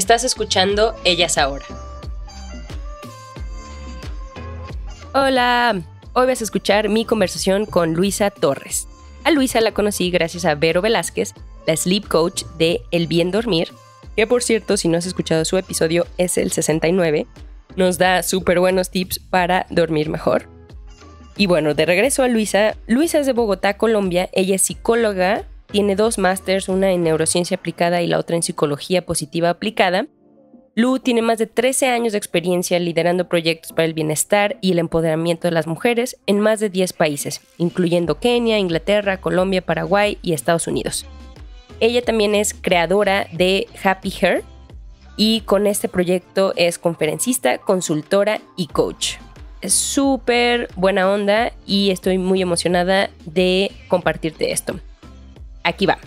Estás escuchando Ellas Ahora. Hola, hoy vas a escuchar mi conversación con Luisa Torres. A Luisa la conocí gracias a Vero Velázquez, la sleep coach de El Bien Dormir, que por cierto, si no has escuchado su episodio, es el 69. Nos da súper buenos tips para dormir mejor. Y bueno, de regreso a Luisa. Luisa es de Bogotá, Colombia. Ella es psicóloga, tiene dos másters, una en neurociencia aplicada y la otra en psicología positiva aplicada. Lu tiene más de 13 años de experiencia liderando proyectos para el bienestar y el empoderamiento de las mujeres en más de 10 países, incluyendo Kenia, Inglaterra, Colombia, Paraguay y Estados Unidos. Ella también es creadora de Happy Hair y con este proyecto es conferencista, consultora y coach. Es súper buena onda y estoy muy emocionada de compartirte esto. Aquí va.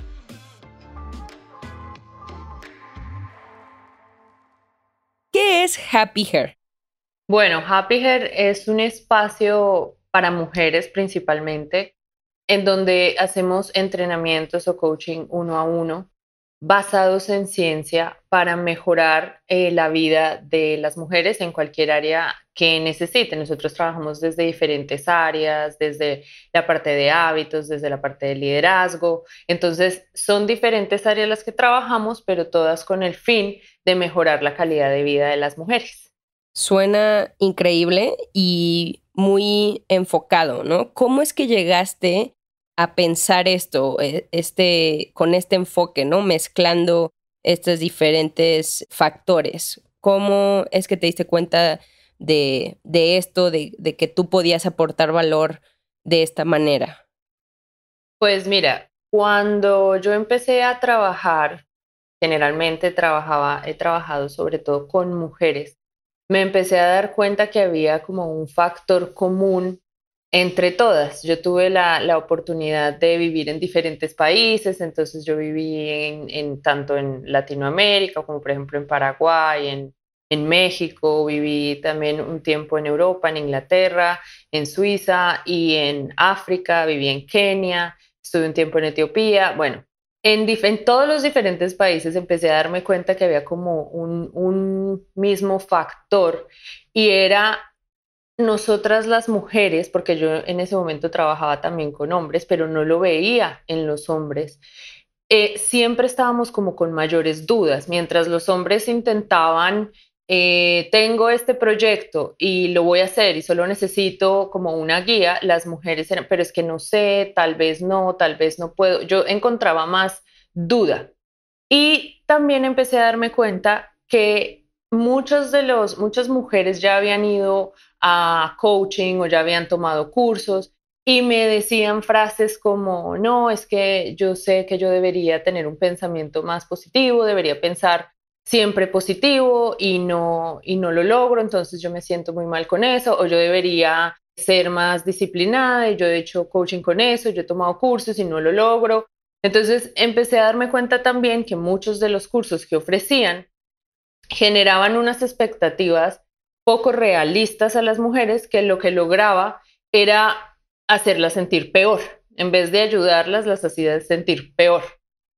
¿Qué es Happy Hair? Bueno, Happy Hair es un espacio para mujeres principalmente, en donde hacemos entrenamientos o coaching uno a uno basados en ciencia para mejorar eh, la vida de las mujeres en cualquier área que necesiten. Nosotros trabajamos desde diferentes áreas, desde la parte de hábitos, desde la parte de liderazgo. Entonces, son diferentes áreas las que trabajamos, pero todas con el fin de mejorar la calidad de vida de las mujeres. Suena increíble y muy enfocado, ¿no? ¿Cómo es que llegaste a pensar esto, e, este, con este enfoque, ¿no? Mezclando estos diferentes factores. ¿Cómo es que te diste cuenta de, de esto, de, de que tú podías aportar valor de esta manera? Pues mira, cuando yo empecé a trabajar, generalmente trabajaba, he trabajado sobre todo con mujeres, me empecé a dar cuenta que había como un factor común entre todas. Yo tuve la, oportunidad de vivir en diferentes países, entonces yo viví tanto en Latinoamérica como por ejemplo en Paraguay, en, México, viví también un tiempo en Europa, en Inglaterra, en Suiza y en África, viví en Kenia, estuve un tiempo en Etiopía, bueno. En, todos los diferentes países empecé a darme cuenta que había como un, un mismo factor y era nosotras las mujeres, porque yo en ese momento trabajaba también con hombres, pero no lo veía en los hombres, eh, siempre estábamos como con mayores dudas, mientras los hombres intentaban, eh, tengo este proyecto y lo voy a hacer y solo necesito como una guía, las mujeres eran, pero es que no sé, tal vez no, tal vez no puedo, yo encontraba más duda. Y también empecé a darme cuenta que muchas de los, muchas mujeres ya habían ido a coaching o ya habían tomado cursos y me decían frases como, no, es que yo sé que yo debería tener un pensamiento más positivo, debería pensar siempre positivo y no, y no lo logro, entonces yo me siento muy mal con eso, o yo debería ser más disciplinada y yo he hecho coaching con eso, yo he tomado cursos y no lo logro. Entonces empecé a darme cuenta también que muchos de los cursos que ofrecían generaban unas expectativas poco realistas a las mujeres que lo que lograba era hacerlas sentir peor. En vez de ayudarlas, las hacía sentir peor.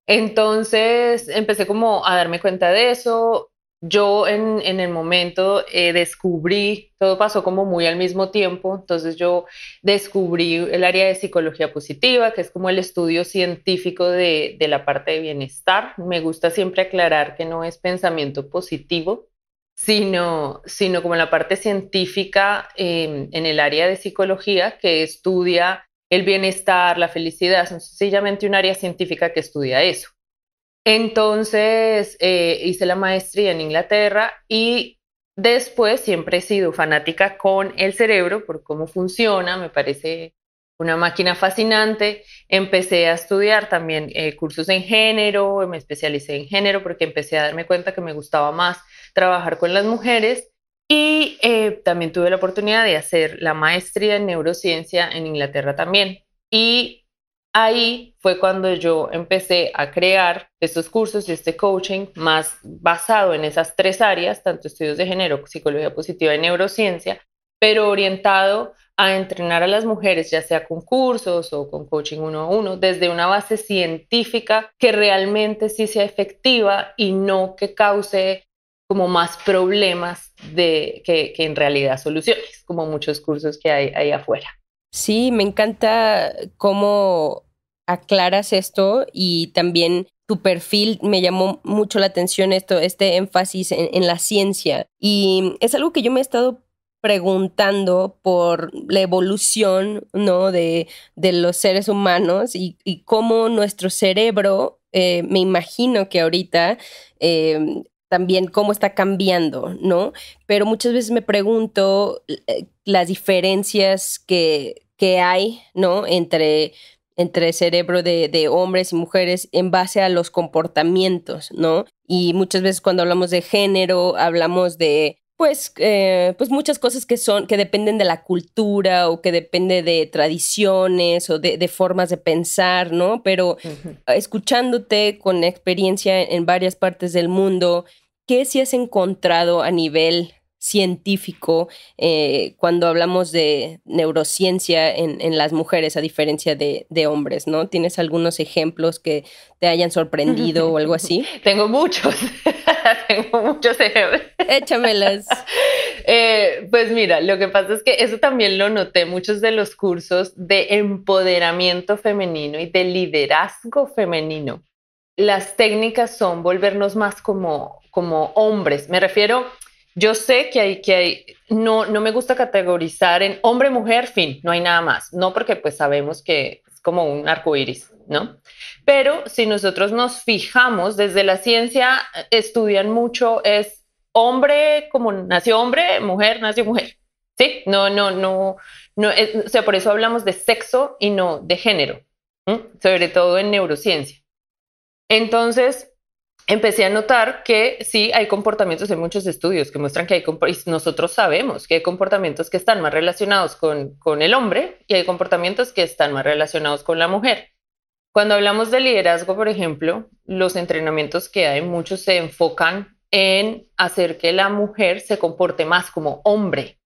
Entonces empecé como a darme cuenta de eso. Yo en, el momento eh, descubrí, todo pasó como muy al mismo tiempo, entonces yo descubrí el área de psicología positiva, que es como el estudio científico de, de la parte de bienestar. Me gusta siempre aclarar que no es pensamiento positivo, sino, sino como la parte científica em, en el área de psicología que estudia el bienestar, la felicidad, sencillamente un área científica que estudia eso. Entonces eh, hice la maestría en Inglaterra y después siempre he sido fanática con el cerebro por cómo funciona, me parece una máquina fascinante. Empecé a estudiar también eh, cursos en género, me especialicé en género porque empecé a darme cuenta que me gustaba más trabajar con las mujeres y eh, también tuve la oportunidad de hacer la maestría en neurociencia en Inglaterra también. Y ahí fue cuando yo empecé a crear estos cursos y este coaching más basado en esas tres áreas, tanto estudios de género, psicología positiva y neurociencia, pero orientado a entrenar a las mujeres, ya sea con cursos o con coaching uno a uno, desde una base científica que realmente sí sea efectiva y no que cause como más problemas de, que, en realidad soluciones, como muchos cursos que hay ahí afuera. Sí, me encanta cómo aclaras esto y también tu perfil me llamó mucho la atención esto, este énfasis en, la ciencia. Y es algo que yo me he estado preguntando por la evolución, ¿no? De, los seres humanos y, cómo nuestro cerebro, eh, me imagino que ahorita eh, también cómo está cambiando, ¿no? Pero muchas veces me pregunto eh, las diferencias que, hay, ¿no? Entre entre cerebro de, hombres y mujeres en base a los comportamientos, ¿no? Y muchas veces cuando hablamos de género, hablamos de, pues, eh, pues muchas cosas que son, que dependen de la cultura o que depende de tradiciones o de, formas de pensar, ¿no? Pero escuchándote con experiencia en varias partes del mundo, ¿qué sí has encontrado a nivel científico eh, cuando hablamos de neurociencia en, las mujeres a diferencia de, hombres, ¿no? ¿Tienes algunos ejemplos que te hayan sorprendido o algo así? Tengo muchos, tengo muchos ejemplos. Échamelas. Eh, pues mira, lo que pasa es que eso también lo noté muchos de los cursos de empoderamiento femenino y de liderazgo femenino. Las técnicas son volvernos más como como hombres. Me refiero, yo sé que hay, que hay, no, no me gusta categorizar en hombre, mujer, fin, no hay nada más. No porque pues sabemos que es como un arco iris, ¿no? Pero si nosotros nos fijamos, desde la ciencia eh, estudian mucho, es hombre como nació hombre, mujer nació mujer. Sí, no, no, no, no, eh, o sea, por eso hablamos de sexo y no de género, sobre todo en neurociencia. Entonces, empecé a notar que sí hay comportamientos en muchos estudios que muestran que hay nosotros sabemos que hay comportamientos que están más relacionados con el hombre y hay comportamientos que están más relacionados con la mujer. Cuando hablamos de liderazgo, por ejemplo, los entrenamientos que hay, muchos se enfocan en hacer que la mujer se comporte más como hombre.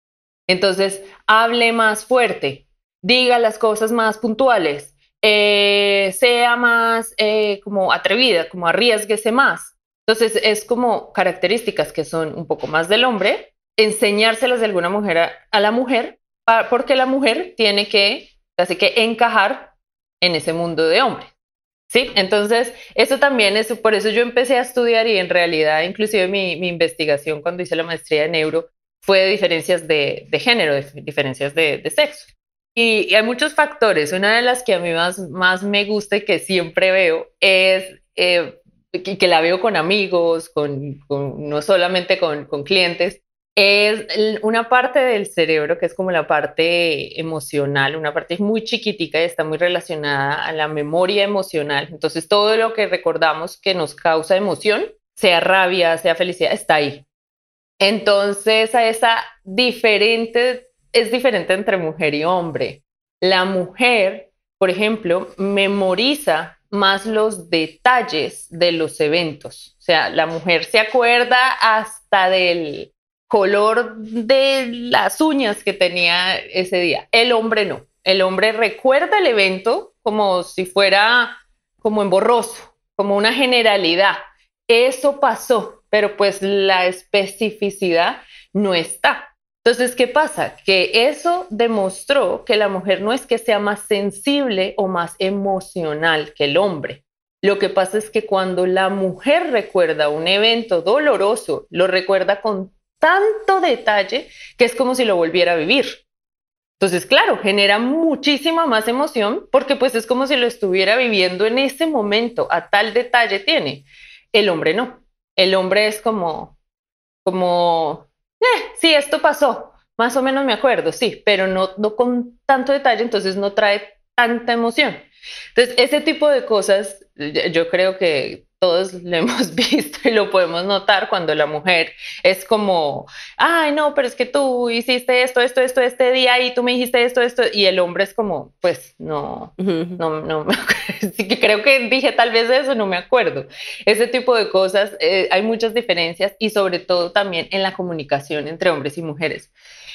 Entonces, hable más fuerte, diga las cosas más puntuales, eh, sea más eh, como atrevida, como arriesguese más. Entonces es como características que son un poco más del hombre, enseñárselas de alguna mujer a, la mujer, porque la mujer tiene que, así que encajar en ese mundo de hombre Sí, entonces eso también es, por eso yo empecé a estudiar y en realidad inclusive mi, investigación cuando hice la maestría en neuro fue de diferencias de, género, de diferencias de, sexo. Y, hay muchos factores. Una de las que a mí más, más me gusta y que siempre veo es eh, que, la veo con amigos, con, no solamente con, con, clientes, es una parte del cerebro que es como la parte emocional, una parte muy chiquitica y está muy relacionada a la memoria emocional. Entonces, todo lo que recordamos que nos causa emoción, sea rabia, sea felicidad, está ahí. Entonces, a esa diferente es diferente entre mujer y hombre. La mujer, por ejemplo, memoriza más los detalles de los eventos. O sea, la mujer se acuerda hasta del color de las uñas que tenía ese día. El hombre no. El hombre recuerda el evento como si fuera como emborroso, borroso, como una generalidad. Eso pasó, pero pues la especificidad no está. Entonces, ¿qué pasa? Que eso demostró que la mujer no es que sea más sensible o más emocional que el hombre. Lo que pasa es que cuando la mujer recuerda un evento doloroso, lo recuerda con tanto detalle que es como si lo volviera a vivir. Entonces, claro, genera muchísima más emoción porque pues es como si lo estuviera viviendo en ese momento, a tal detalle tiene. El hombre no. El hombre es como como eh, sí, esto pasó, más o menos me acuerdo, sí, pero no, no con tanto detalle, entonces no trae tanta emoción. Entonces, ese tipo de cosas yo creo que todos lo hemos visto y lo podemos notar cuando la mujer es como, ay, no, pero es que tú hiciste esto, esto, esto este día y tú me dijiste esto, esto, y el hombre es como, pues no, no, no, que creo que dije tal vez eso, no me acuerdo. Ese tipo de cosas, eh, hay muchas diferencias y sobre todo también en la comunicación entre hombres y mujeres.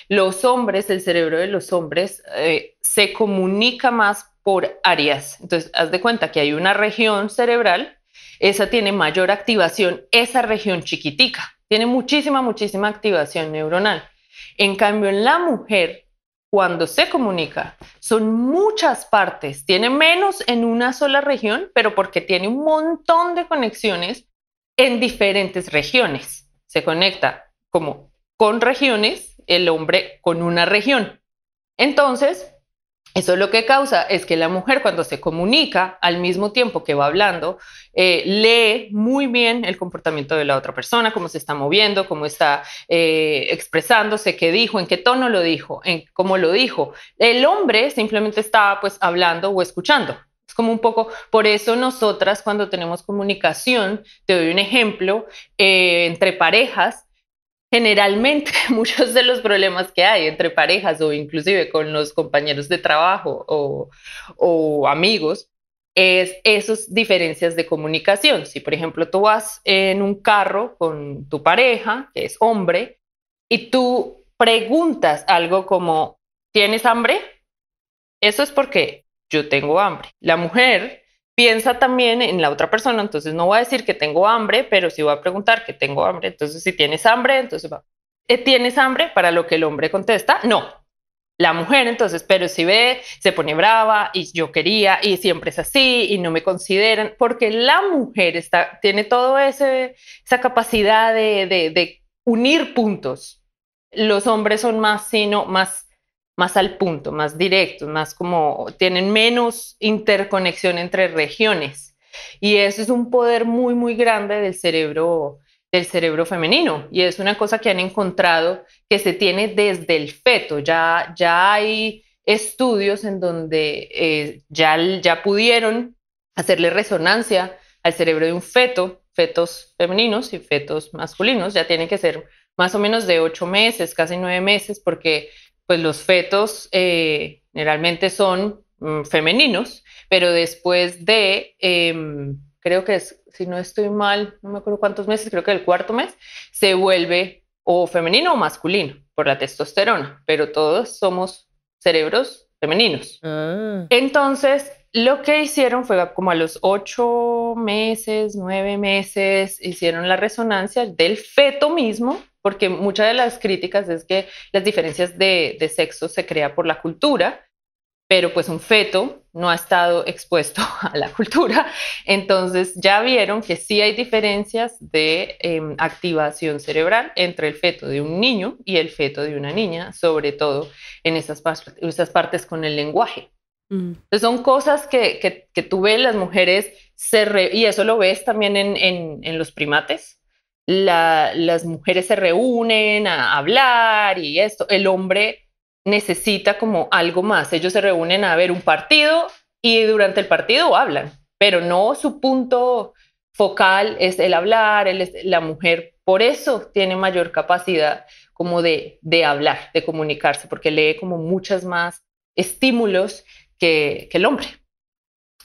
Los hombres, el cerebro de los hombres eh, se comunica más por áreas. Entonces, haz de cuenta que hay una región cerebral esa tiene mayor activación, esa región chiquitica, tiene muchísima, muchísima activación neuronal. En cambio, en la mujer, cuando se comunica, son muchas partes, tiene menos en una sola región, pero porque tiene un montón de conexiones en diferentes regiones. Se conecta como con regiones, el hombre con una región. Entonces, eso lo que causa es que la mujer cuando se comunica al mismo tiempo que va hablando, eh, lee muy bien el comportamiento de la otra persona, cómo se está moviendo, cómo está eh, expresándose, qué dijo, en qué tono lo dijo, en cómo lo dijo. El hombre simplemente está pues hablando o escuchando. Es como un poco, por eso nosotras cuando tenemos comunicación, te doy un ejemplo, eh, entre parejas, generalmente muchos de los problemas que hay entre parejas o inclusive con los compañeros de trabajo o, amigos es esas diferencias de comunicación. Si, por ejemplo, tú vas en un carro con tu pareja, que es hombre, y tú preguntas algo como, ¿tienes hambre? Eso es porque yo tengo hambre. La mujer piensa también en la otra persona, entonces no va a decir que tengo hambre, pero sí va a preguntar que tengo hambre, entonces si tienes hambre, entonces va, eh, ¿tienes hambre? Para lo que el hombre contesta, no. La mujer entonces, pero si ve, se pone brava y yo quería y siempre es así y no me consideran, porque la mujer está, tiene toda esa capacidad de unir puntos. Los hombres son más, sino más más al punto, más directo, más como tienen menos interconexión entre regiones. Y eso es un poder muy, muy grande del cerebro, del cerebro femenino. Y es una cosa que han encontrado que se tiene desde el feto. Ya, ya hay estudios en donde eh, ya, ya pudieron hacerle resonancia al cerebro de un feto, fetos femeninos y fetos masculinos. Ya tienen que ser más o menos de ocho meses, casi nueve meses, porque pues los fetos eh, generalmente son mm, femeninos, pero después de, em, creo que si no estoy mal, no me acuerdo cuántos meses, creo que el cuarto mes, se vuelve o femenino o masculino por la testosterona, pero todos somos cerebros femeninos. Ah. Entonces, lo que hicieron fue como a los ocho meses, nueve meses, hicieron la resonancia del feto mismo porque muchas de las críticas es que las diferencias de, sexo se crea por la cultura, pero pues un feto no ha estado expuesto a la cultura. Entonces ya vieron que sí hay diferencias de em, activación cerebral entre el feto de un niño y el feto de una niña, sobre todo en esas, partes con el lenguaje. Mm. Entonces son cosas que, que, que tú ves, las mujeres y eso lo ves también en, en los primates, las mujeres se reúnen a hablar y esto, el hombre necesita como algo más, ellos se reúnen a ver un partido y durante el partido hablan, pero no su punto focal es el hablar, el, la mujer por eso tiene mayor capacidad como de, de hablar, de comunicarse, porque lee como muchas más estímulos que, el hombre.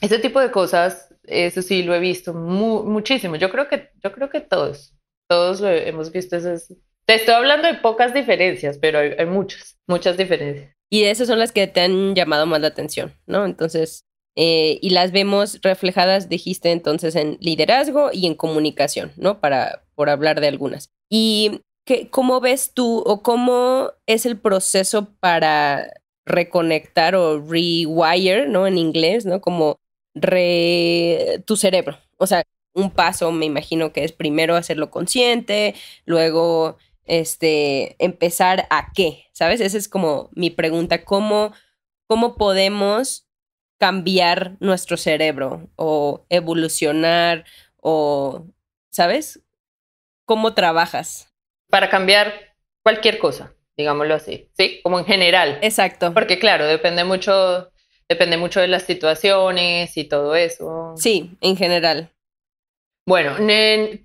Ese tipo de cosas, eso sí lo he visto muchísimo. Yo creo que, yo creo que todos todos lo hemos visto. Esas... Te estoy hablando de pocas diferencias, pero hay, hay muchas, muchas diferencias. Y esas son las que te han llamado más la atención, ¿no? Entonces, eh, y las vemos reflejadas, dijiste entonces, en liderazgo y en comunicación, ¿no? Para, por hablar de algunas. ¿Y qué, cómo ves tú o cómo es el proceso para reconectar o rewire, ¿no? En inglés, ¿no? Como re, tu cerebro. O sea, un paso, me imagino que es primero hacerlo consciente, luego este, empezar a qué, ¿sabes? Esa es como mi pregunta, ¿cómo, cómo podemos cambiar nuestro cerebro o evolucionar o, ¿sabes? ¿Cómo trabajas? Para cambiar cualquier cosa, digámoslo así, ¿sí? Como en general. Exacto. Porque claro, depende mucho, depende mucho de las situaciones y todo eso. Sí, en general. Bueno,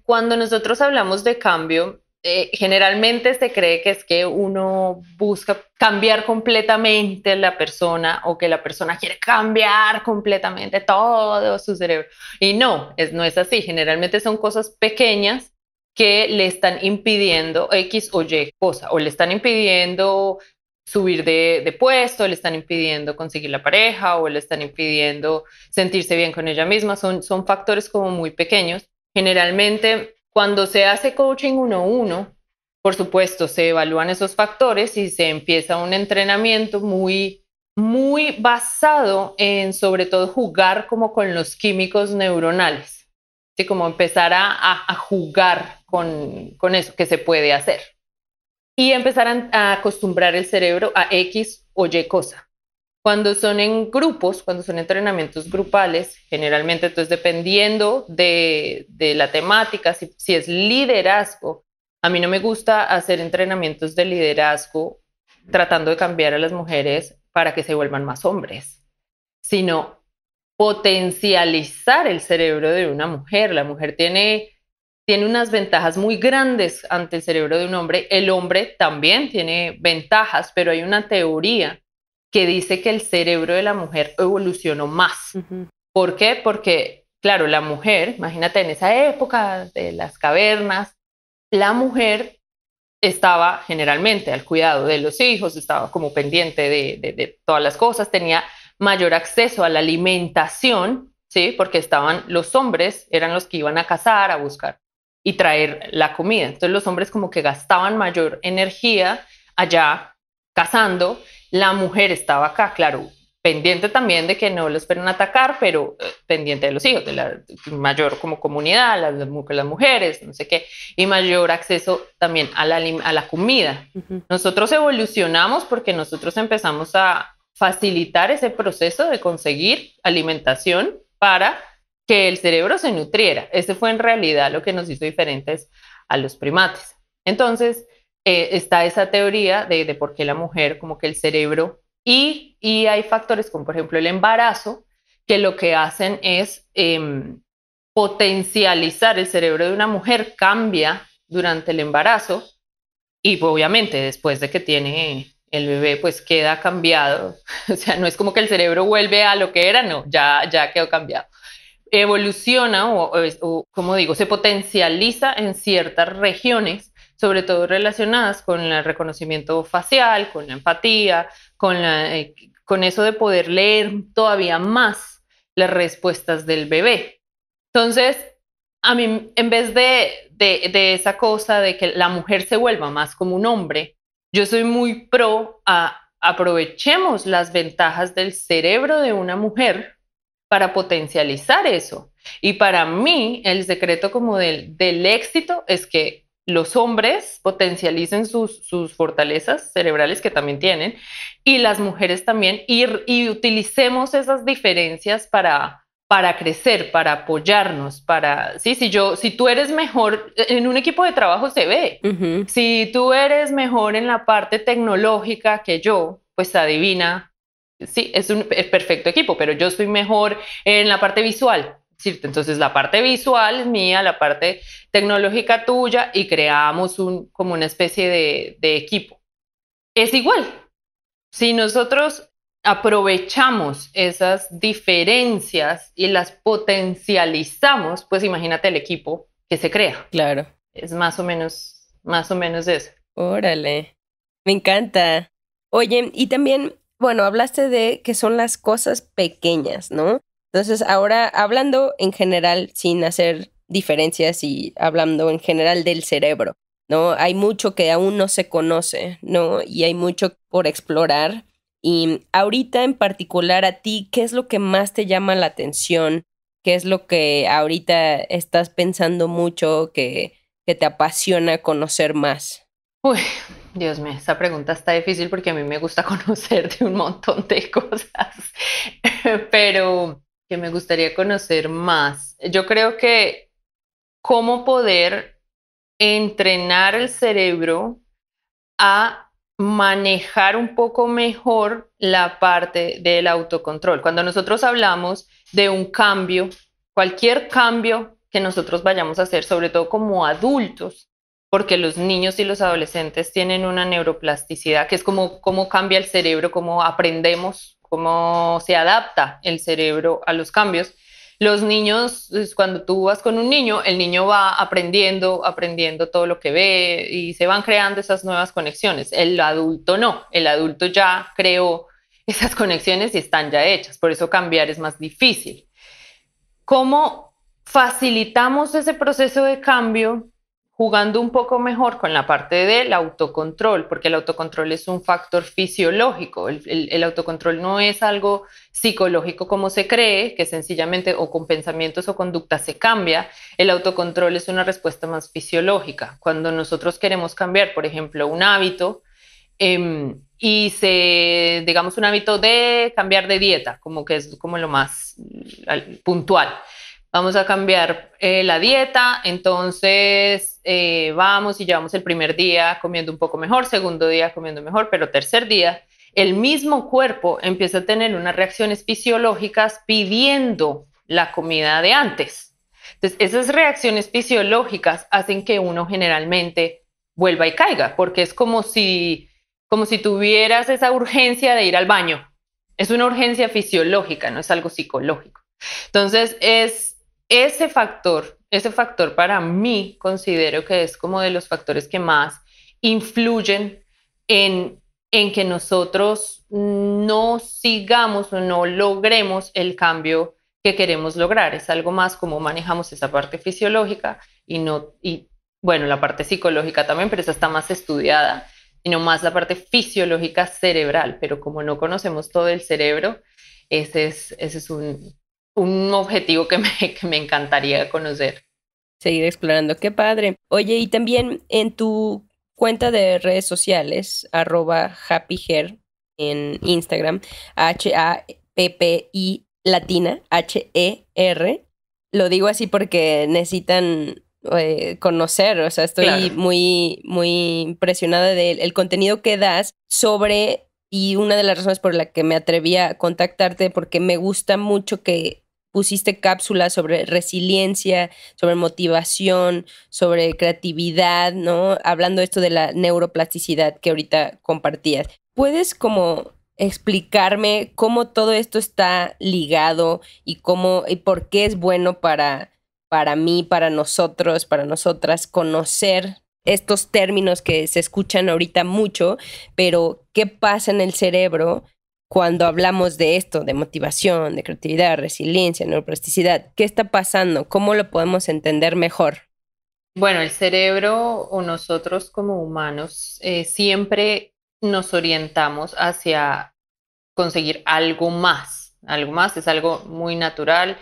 cuando nosotros hablamos de cambio, eh, generalmente se cree que es que uno busca cambiar completamente la persona o que la persona quiere cambiar completamente todo su cerebro. Y no, no es así. Generalmente son cosas pequeñas que le están impidiendo X o Y cosa, o le están impidiendo subir de, puesto, le están impidiendo conseguir la pareja o le están impidiendo sentirse bien con ella misma. Son, son factores como muy pequeños Generalmente, cuando se hace coaching uno a uno, por supuesto, se evalúan esos factores y se empieza un entrenamiento muy, muy basado en, sobre todo, jugar como con los químicos neuronales. Así como empezar a, jugar con, eso que se puede hacer. Y empezar a, a acostumbrar el cerebro a X o Y cosa. Cuando son en grupos, cuando son entrenamientos grupales, generalmente, entonces dependiendo de, la temática, si, es liderazgo, a mí no me gusta hacer entrenamientos de liderazgo tratando de cambiar a las mujeres para que se vuelvan más hombres, sino potencializar el cerebro de una mujer. La mujer tiene, tiene unas ventajas muy grandes ante el cerebro de un hombre, el hombre también tiene ventajas, pero hay una teoría que dice que el cerebro de la mujer evolucionó más. ¿Por qué? Porque, claro, la mujer, imagínate, en esa época de las cavernas, la mujer estaba generalmente al cuidado de los hijos, estaba como pendiente de, de todas las cosas, tenía mayor acceso a la alimentación, ¿sí? Porque estaban los hombres, eran los que iban a cazar, a buscar y traer la comida. Entonces los hombres como que gastaban mayor energía allá cazando la mujer estaba acá, claro, pendiente también de que no los fueran a atacar, pero eh, pendiente de los hijos, de la mayor como comunidad, las, mujeres, no sé qué, y mayor acceso también a la, comida. Nosotros evolucionamos porque nosotros empezamos a facilitar ese proceso de conseguir alimentación para que el cerebro se nutriera. Ese fue en realidad lo que nos hizo diferentes a los primates. Entonces, eh, está esa teoría de, por qué la mujer, como que el cerebro, y, y, hay factores como por ejemplo el embarazo, que lo que hacen es em, potencializar el cerebro de una mujer, cambia durante el embarazo y obviamente después de que tiene el bebé pues queda cambiado, o sea, no es como que el cerebro vuelve a lo que era, no, ya, ya quedó cambiado. Evoluciona o, o como digo, se potencializa en ciertas regiones sobre todo relacionadas con el reconocimiento facial, con la empatía, con, eh, con eso de poder leer todavía más las respuestas del bebé. Entonces, a mí, en vez de, esa cosa de que la mujer se vuelva más como un hombre, yo soy muy pro a aprovechemos las ventajas del cerebro de una mujer para potencializar eso. Y para mí, el secreto como del, del éxito es que los hombres potencialicen sus, fortalezas cerebrales que también tienen y las mujeres también y, y utilicemos esas diferencias para, para crecer, para apoyarnos, para sí, si yo si tú eres mejor e, en un equipo de trabajo se ve. Si tú eres mejor en la parte tecnológica que yo, pues adivina. Sí, es un perfecto equipo, pero yo estoy mejor en la parte visual ¿cierto? Entonces la parte visual es mía, la parte tecnológica tuya y creamos un, como una especie de, de equipo. Es igual. Si nosotros aprovechamos esas diferencias y las potencializamos, pues imagínate el equipo que se crea. Claro. Es más o menos, más o menos eso. Órale. Me encanta. Oye, y también, bueno, hablaste de que son las cosas pequeñas, ¿no? Entonces, ahora hablando en general, sin hacer diferencias y hablando en general del cerebro, ¿no? Hay mucho que aún no se conoce, ¿no? Y hay mucho por explorar. Y ahorita en particular a ti, ¿qué es lo que más te llama la atención? ¿Qué es lo que ahorita estás pensando mucho que, que te apasiona conocer más? Uy, Dios mío, esa pregunta está difícil porque a mí me gusta conocer de un montón de cosas, pero que me gustaría conocer más. Yo creo que cómo poder entrenar el cerebro a manejar un poco mejor la parte del autocontrol. Cuando nosotros hablamos de un cambio, cualquier cambio que nosotros vayamos a hacer, sobre todo como adultos, porque los niños y los adolescentes tienen una neuroplasticidad, que es como cómo cambia el cerebro, cómo aprendemos cómo se adapta el cerebro a los cambios. Los niños, cuando tú vas con un niño, el niño va aprendiendo, aprendiendo todo lo que ve y se van creando esas nuevas conexiones. El adulto no, el adulto ya creó esas conexiones y están ya hechas, por eso cambiar es más difícil. ¿Cómo facilitamos ese proceso de cambio jugando un poco mejor con la parte del autocontrol, porque el autocontrol es un factor fisiológico, el, autocontrol no es algo psicológico como se cree, que sencillamente o con pensamientos o conductas se cambia, el autocontrol es una respuesta más fisiológica. Cuando nosotros queremos cambiar, por ejemplo, un hábito, em, y se, digamos, un hábito de cambiar de dieta, como que es como lo más puntual vamos a cambiar eh, la dieta, entonces eh, vamos y llevamos el primer día comiendo un poco mejor, segundo día comiendo mejor, pero tercer día, el mismo cuerpo empieza a tener unas reacciones fisiológicas pidiendo la comida de antes. Entonces, esas reacciones fisiológicas hacen que uno generalmente vuelva y caiga, porque es como si, como si tuvieras esa urgencia de ir al baño. Es una urgencia fisiológica, no es algo psicológico. Entonces, es ese factor, ese factor para mí considero que es como de los factores que más influyen en, en que nosotros no sigamos o no logremos el cambio que queremos lograr. Es algo más como manejamos esa parte fisiológica y no, y bueno, la parte psicológica también, pero esa está más estudiada, sino más la parte fisiológica cerebral. Pero como no conocemos todo el cerebro, ese es, ese es un, un objetivo que me, encantaría conocer. Seguir explorando, qué padre. Oye, y también en tu cuenta de redes sociales, arroba hair en Instagram, H-A-P-P-I latina, H-E-R. Lo digo así porque necesitan eh, conocer, o sea, estoy muy, muy impresionada del contenido que das sobre, y una de las razones por la que me atreví a contactarte, porque me gusta mucho que pusiste cápsulas sobre resiliencia, sobre motivación, sobre creatividad, ¿no? Hablando esto de la neuroplasticidad que ahorita compartías. ¿Puedes como explicarme cómo todo esto está ligado y cómo y por qué es bueno para para mí, para nosotros, para nosotras conocer estos términos que se escuchan ahorita mucho, pero qué pasa en el cerebro cuando hablamos de esto, de motivación, de creatividad, resiliencia, neuroplasticidad? ¿Qué está pasando? ¿Cómo lo podemos entender mejor? Bueno, el cerebro o nosotros como humanos eh, siempre nos orientamos hacia conseguir algo más. Algo más es algo muy natural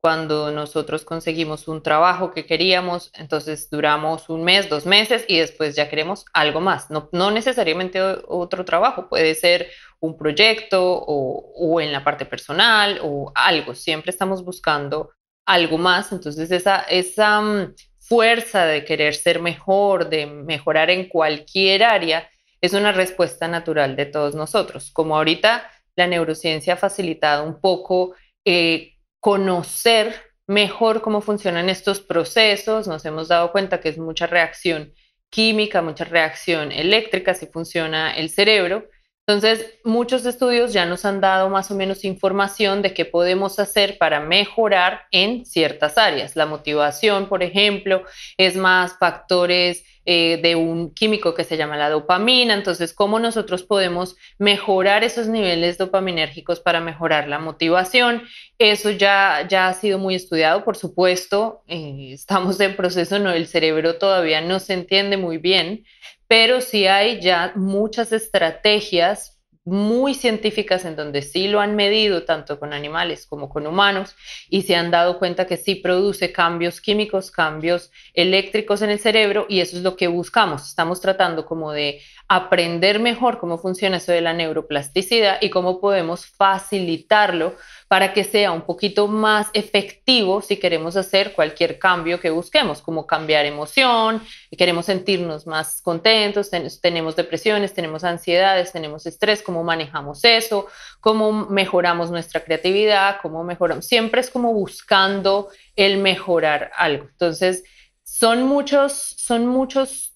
cuando nosotros conseguimos un trabajo que queríamos, entonces duramos un mes, dos meses y después ya queremos algo más. No, no necesariamente otro trabajo, puede ser un proyecto o, o, en la parte personal o algo. Siempre estamos buscando algo más. Entonces esa, esa mm, fuerza de querer ser mejor, de mejorar en cualquier área, es una respuesta natural de todos nosotros. Como ahorita la neurociencia ha facilitado un poco. Eh, conocer mejor cómo funcionan estos procesos, nos hemos dado cuenta que es mucha reacción química, mucha reacción eléctrica, si funciona el cerebro, entonces, muchos estudios ya nos han dado más o menos información de qué podemos hacer para mejorar en ciertas áreas. La motivación, por ejemplo, es más factores eh, de un químico que se llama la dopamina. Entonces, ¿cómo nosotros podemos mejorar esos niveles dopaminérgicos para mejorar la motivación? Eso ya, ya ha sido muy estudiado, por supuesto. Eh, estamos en proceso, no, el cerebro todavía no se entiende muy bien, pero sí hay ya muchas estrategias muy científicas en donde sí lo han medido tanto con animales como con humanos y se han dado cuenta que sí produce cambios químicos, cambios eléctricos en el cerebro y eso es lo que buscamos. Estamos tratando como de aprender mejor cómo funciona eso de la neuroplasticidad y cómo podemos facilitarlo para que sea un poquito más efectivo si queremos hacer cualquier cambio que busquemos, como cambiar emoción, queremos sentirnos más contentos, tenemos depresiones, tenemos ansiedades, tenemos estrés, cómo manejamos eso, cómo mejoramos nuestra creatividad, cómo mejoramos, siempre es como buscando el mejorar algo. Entonces, son muchos, son muchos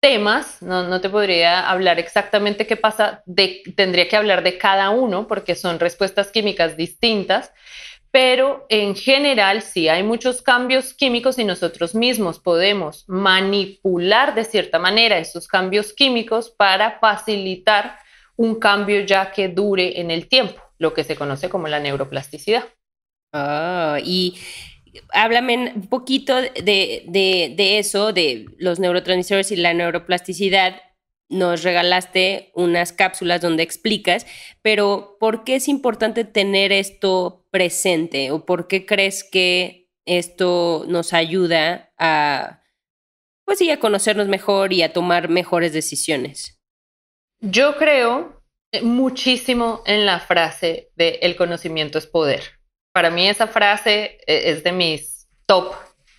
temas, no, no, te podría hablar exactamente qué pasa, tendría que hablar de cada uno porque son respuestas químicas distintas, pero en general sí hay muchos cambios químicos y nosotros mismos podemos manipular de cierta manera esos cambios químicos para facilitar un cambio ya que dure en el tiempo, lo que se conoce como la neuroplasticidad. Ah... y háblame un poquito de, eso, de los neurotransmisores y la neuroplasticidad. Nos regalaste unas cápsulas donde explicas, pero ¿por qué es importante tener esto presente o por qué crees que esto nos ayuda a, pues a conocernos mejor y a tomar mejores decisiones? Yo creo muchísimo en la frase de el conocimiento es poder para mí esa frase eh, es de mis top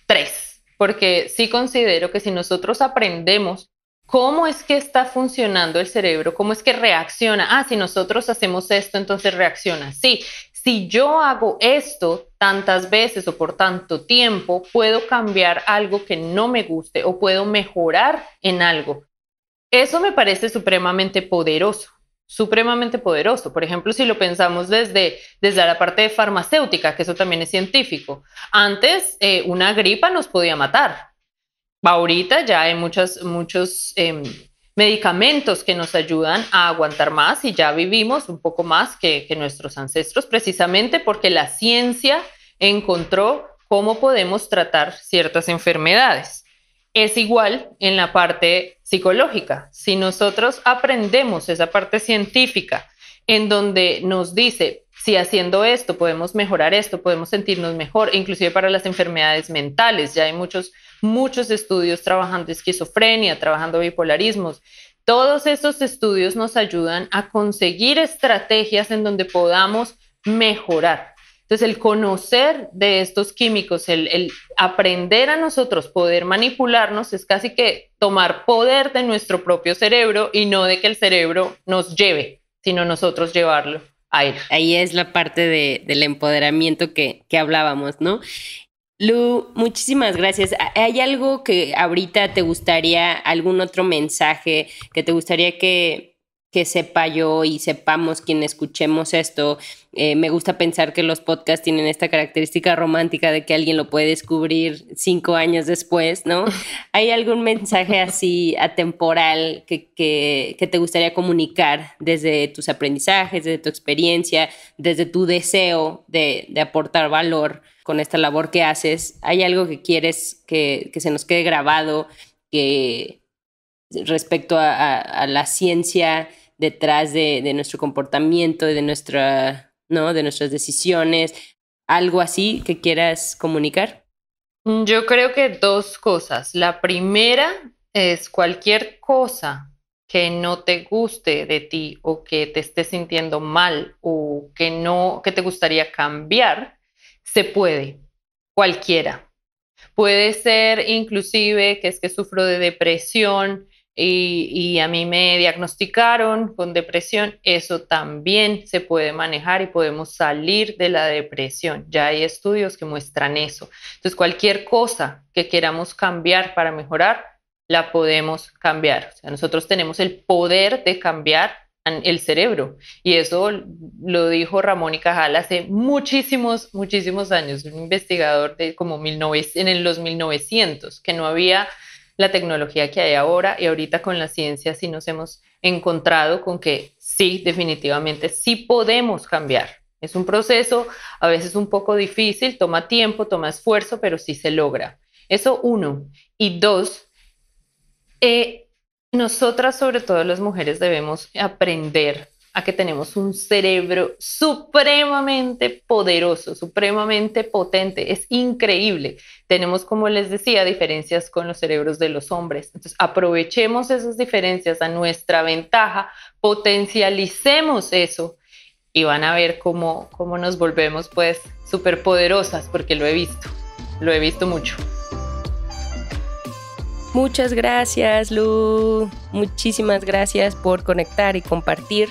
tres, porque sí considero que si nosotros aprendemos cómo es que está funcionando el cerebro, cómo es que reacciona, ah, si nosotros hacemos esto, entonces reacciona Sí, si yo hago esto tantas veces o por tanto tiempo, puedo cambiar algo que no me guste o puedo mejorar en algo. Eso me parece supremamente poderoso supremamente poderoso. Por ejemplo, si lo pensamos desde, desde la parte farmacéutica, que eso también es científico. Antes, eh, una gripa nos podía matar. Ahorita ya hay muchos muchos em, medicamentos que nos ayudan a aguantar más y ya vivimos un poco más que, que nuestros ancestros, precisamente porque la ciencia encontró cómo podemos tratar ciertas enfermedades. Es igual en la parte psicológica. Si nosotros aprendemos esa parte científica en donde nos dice, si haciendo esto podemos mejorar esto, podemos sentirnos mejor, inclusive para las enfermedades mentales, ya hay muchos, muchos estudios trabajando esquizofrenia, trabajando bipolarismos. Todos esos estudios nos ayudan a conseguir estrategias en donde podamos mejorar. Entonces, el conocer de estos químicos, el, aprender a nosotros poder manipularnos, es casi que tomar poder de nuestro propio cerebro y no de que el cerebro nos lleve, sino nosotros llevarlo a él. Ahí es la parte del empoderamiento que hablábamos, ¿no? Lu, muchísimas gracias. ¿Hay algo que ahorita te gustaría, algún otro mensaje que te gustaría que que sepa yo y sepamos quien escuchemos esto. Eh, me gusta pensar que los podcasts tienen esta característica romántica de que alguien lo puede descubrir cinco años después, ¿no? ¿Hay algún mensaje así atemporal que, que, te gustaría comunicar desde tus aprendizajes, desde tu experiencia, desde tu deseo de, aportar valor con esta labor que haces? ¿Hay algo que quieres que, que se nos quede grabado, que respecto a, la ciencia detrás de, nuestro comportamiento de, nuestra, de nuestras decisiones. ¿Algo así que quieras comunicar? Mm, yo creo que dos cosas. La primera es cualquier cosa que no te guste de ti o que te estés sintiendo mal o que no que te gustaría cambiar, se puede. Cualquiera. Puede ser inclusive que es que sufro de depresión y, a mí me diagnosticaron con depresión, eso también se puede manejar y podemos salir de la depresión. Ya hay estudios que muestran eso. Entonces, cualquier cosa que queramos cambiar para mejorar, la podemos cambiar. O sea, nosotros tenemos el poder de cambiar el cerebro. Y eso lo dijo Ramón y Cajal hace muchísimos, muchísimos años, un investigador de como 19, en los 1900, que no había la tecnología que hay ahora y ahorita con la ciencia sí nos hemos encontrado con que sí, definitivamente sí podemos cambiar. Es un proceso a veces un poco difícil, toma tiempo, toma esfuerzo, pero sí se logra. Eso uno. Y dos, eh, nosotras, sobre todo las mujeres, debemos aprender que tenemos un cerebro supremamente poderoso, supremamente potente. Es increíble. Tenemos, como les decía, diferencias con los cerebros de los hombres. Entonces, aprovechemos esas diferencias a nuestra ventaja, potencialicemos eso y van a ver cómo, cómo nos volvemos pues superpoderosas, porque lo he visto, lo he visto mucho. Muchas gracias, Lu. Muchísimas gracias por conectar y compartir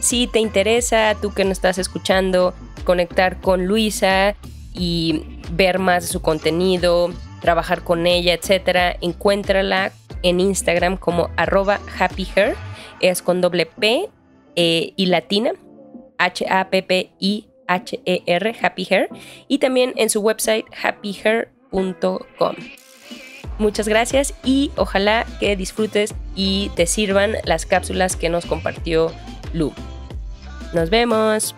si te interesa, tú que nos estás escuchando, conectar con Luisa y ver más de su contenido, trabajar con ella, etcétera, encuéntrala en Instagram como arroba es con doble P eh, y latina, H-A-P-P-I-H-E-R, happyhair y también en su website happyhair.com. Muchas gracias y ojalá que disfrutes y te sirvan las cápsulas que nos compartió Lu. Nos vemos.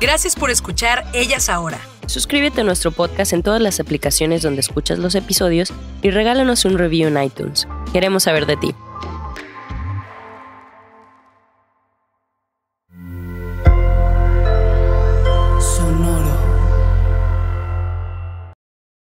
Gracias por escuchar Ellas Ahora. Suscríbete a nuestro podcast en todas las aplicaciones donde escuchas los episodios y regálanos un review en iTunes. Queremos saber de ti.